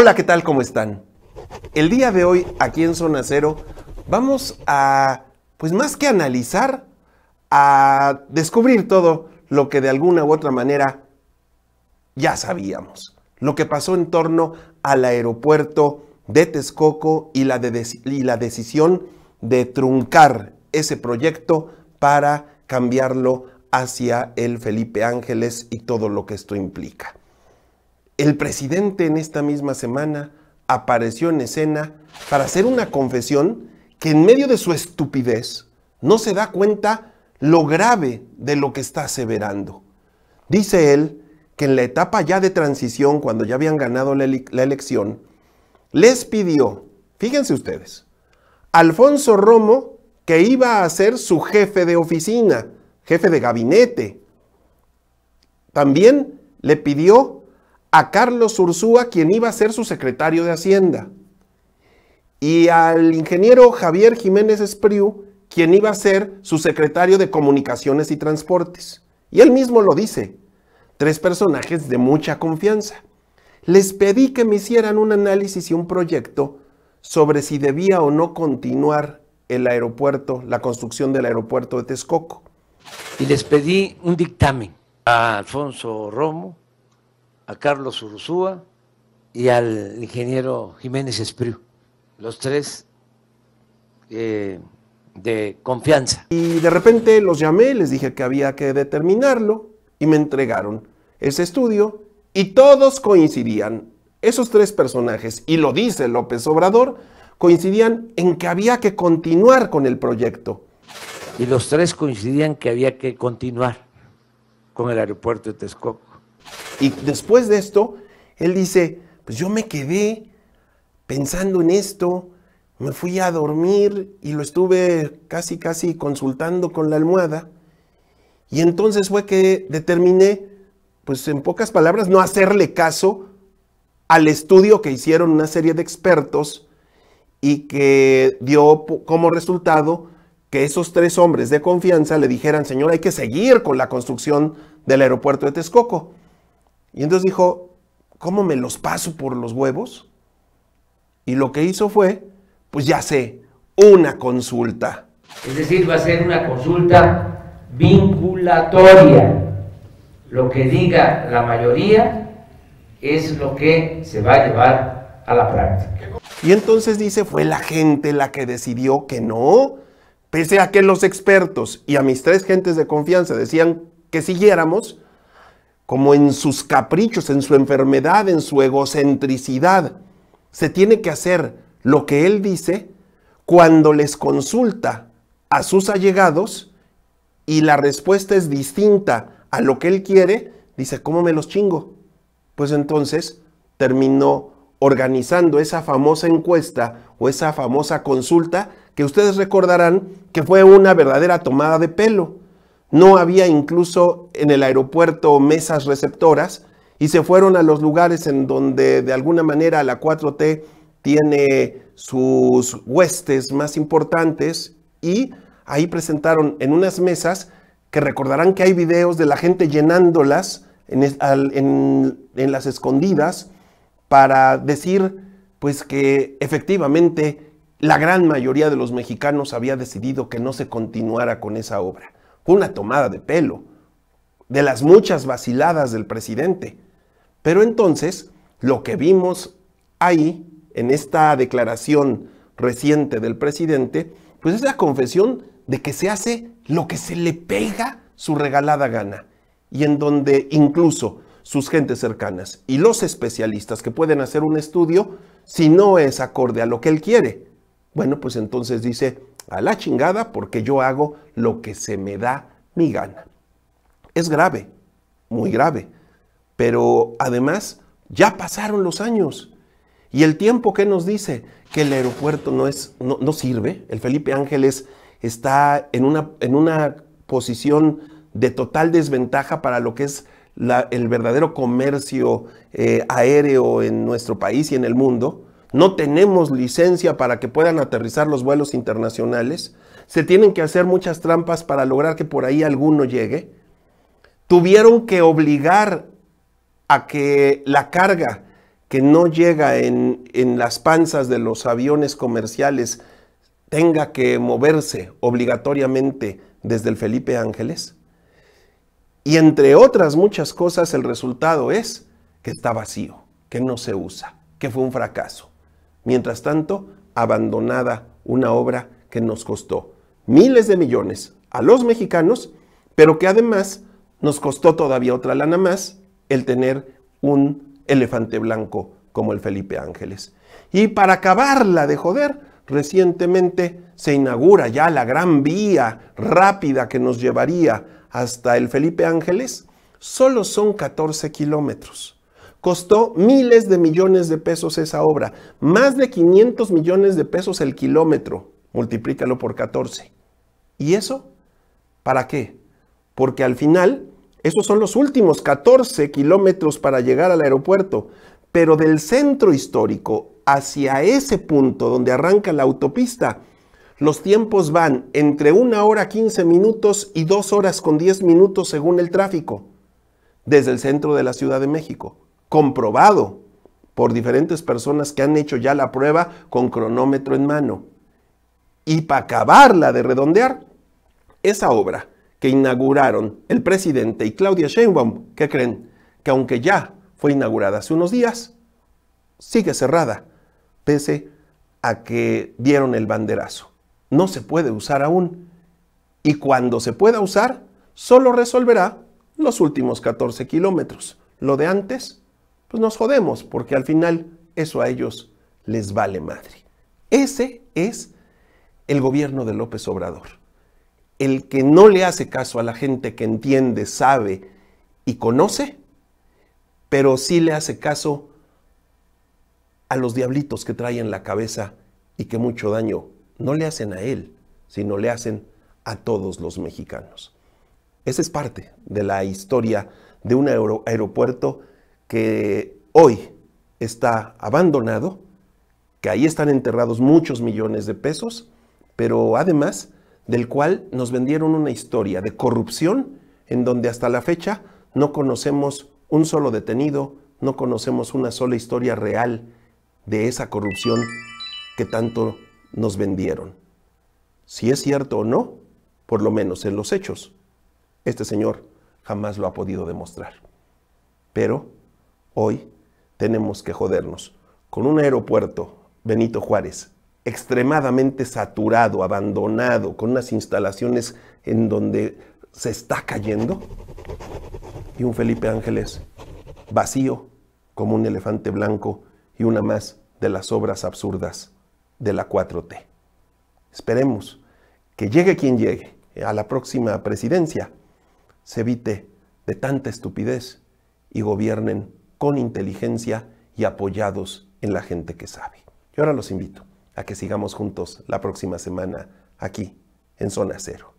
Hola, ¿qué tal? ¿Cómo están? El día de hoy, aquí en Zona Cero, vamos a, pues más que analizar, a descubrir todo lo que de alguna u otra manera ya sabíamos. Lo que pasó en torno al aeropuerto de Texcoco y la, y la decisión de truncar ese proyecto para cambiarlo hacia el Felipe Ángeles y todo lo que esto implica. El presidente en esta misma semana apareció en escena para hacer una confesión que en medio de su estupidez no se da cuenta lo grave de lo que está aseverando. Dice él que en la etapa ya de transición, cuando ya habían ganado la, elección, les pidió, fíjense ustedes, Alfonso Romo que iba a ser su jefe de oficina, jefe de gabinete. También le pidió a Carlos Ursúa, quien iba a ser su secretario de Hacienda, y al ingeniero Javier Jiménez Espriu, quien iba a ser su secretario de Comunicaciones y Transportes. Y él mismo lo dice, tres personajes de mucha confianza. Les pedí que me hicieran un análisis y un proyecto sobre si debía o no continuar el aeropuerto, la construcción del aeropuerto de Texcoco. Y les pedí un dictamen a Alfonso Romo, a Carlos Urzúa y al ingeniero Jiménez Espriu, los tres eh, de confianza. Y de repente los llamé, les dije que había que determinarlo y me entregaron ese estudio y todos coincidían, esos tres personajes, y lo dice López Obrador, coincidían en que había que continuar con el proyecto. Y los tres coincidían que había que continuar con el aeropuerto de Texcoco. Y después de esto, él dice, pues yo me quedé pensando en esto, me fui a dormir y lo estuve casi, casi consultando con la almohada. Y entonces fue que determiné, pues en pocas palabras, no hacerle caso al estudio que hicieron una serie de expertos y que dio como resultado que esos tres hombres de confianza le dijeran, señor, hay que seguir con la construcción del aeropuerto de Texcoco. Y entonces dijo, ¿cómo me los paso por los huevos? Y lo que hizo fue, pues ya sé, una consulta. Es decir, va a ser una consulta vinculatoria. Lo que diga la mayoría es lo que se va a llevar a la práctica. Y entonces dice, fue la gente la que decidió que no, pese a que los expertos y a mis tres gentes de confianza decían que siguiéramos, como en sus caprichos, en su enfermedad, en su egocentricidad. Se tiene que hacer lo que él dice cuando les consulta a sus allegados y la respuesta es distinta a lo que él quiere, dice, ¿cómo me los chingo? Pues entonces terminó organizando esa famosa encuesta o esa famosa consulta que ustedes recordarán que fue una verdadera tomada de pelo. No había incluso en el aeropuerto mesas receptoras y se fueron a los lugares en donde de alguna manera la 4T tiene sus huestes más importantes y ahí presentaron en unas mesas que recordarán que hay videos de la gente llenándolas en, en las escondidas para decir pues que efectivamente la gran mayoría de los mexicanos había decidido que no se continuara con esa obra una tomada de pelo, de las muchas vaciladas del presidente. Pero entonces, lo que vimos ahí, en esta declaración reciente del presidente, pues es la confesión de que se hace lo que se le pega su regalada gana y en donde incluso sus gentes cercanas y los especialistas que pueden hacer un estudio, si no es acorde a lo que él quiere, bueno, pues entonces dice, a la chingada porque yo hago lo que se me da mi gana. Es grave, muy grave, pero además ya pasaron los años. Y el tiempo que nos dice que el aeropuerto no, es, no, sirve, el Felipe Ángeles está en una, en una posición de total desventaja para lo que es el verdadero comercio eh, aéreo en nuestro país y en el mundo, no tenemos licencia para que puedan aterrizar los vuelos internacionales, se tienen que hacer muchas trampas para lograr que por ahí alguno llegue, tuvieron que obligar a que la carga que no llega en, las panzas de los aviones comerciales tenga que moverse obligatoriamente desde el Felipe Ángeles. Y entre otras muchas cosas, el resultado es que está vacío, que no se usa, que fue un fracaso mientras tanto abandonada una obra que nos costó miles de millones a los mexicanos, pero que además nos costó todavía otra lana más el tener un elefante blanco como el Felipe Ángeles. Y para acabarla de joder, recientemente se inaugura ya la gran vía rápida que nos llevaría hasta el Felipe Ángeles. Solo son 14 kilómetros. Costó miles de millones de pesos esa obra, más de 500 millones de pesos el kilómetro, multiplícalo por 14. ¿Y eso? ¿Para qué? Porque al final, esos son los últimos 14 kilómetros para llegar al aeropuerto, pero del centro histórico hacia ese punto donde arranca la autopista, los tiempos van entre 1 hora 15 minutos y 2 horas con 10 minutos según el tráfico, desde el centro de la Ciudad de México comprobado por diferentes personas que han hecho ya la prueba con cronómetro en mano. Y para acabarla de redondear, esa obra que inauguraron el presidente y Claudia Sheinbaum, que creen? Que aunque ya fue inaugurada hace unos días, sigue cerrada, pese a que dieron el banderazo. No se puede usar aún. Y cuando se pueda usar, solo resolverá los últimos 14 kilómetros. Lo de antes pues nos jodemos, porque al final eso a ellos les vale madre. Ese es el gobierno de López Obrador. El que no le hace caso a la gente que entiende, sabe y conoce, pero sí le hace caso a los diablitos que traen la cabeza y que mucho daño no le hacen a él, sino le hacen a todos los mexicanos. Esa es parte de la historia de un aeropuerto que hoy está abandonado, que ahí están enterrados muchos millones de pesos, pero además del cual nos vendieron una historia de corrupción en donde hasta la fecha no conocemos un solo detenido, no conocemos una sola historia real de esa corrupción que tanto nos vendieron. Si es cierto o no, por lo menos en los hechos, este señor jamás lo ha podido demostrar. Pero Hoy tenemos que jodernos con un aeropuerto, Benito Juárez, extremadamente saturado, abandonado, con unas instalaciones en donde se está cayendo, y un Felipe Ángeles vacío como un elefante blanco y una más de las obras absurdas de la 4T. Esperemos que llegue quien llegue a la próxima presidencia, se evite de tanta estupidez y gobiernen con inteligencia y apoyados en la gente que sabe. Y ahora los invito a que sigamos juntos la próxima semana aquí en Zona Cero.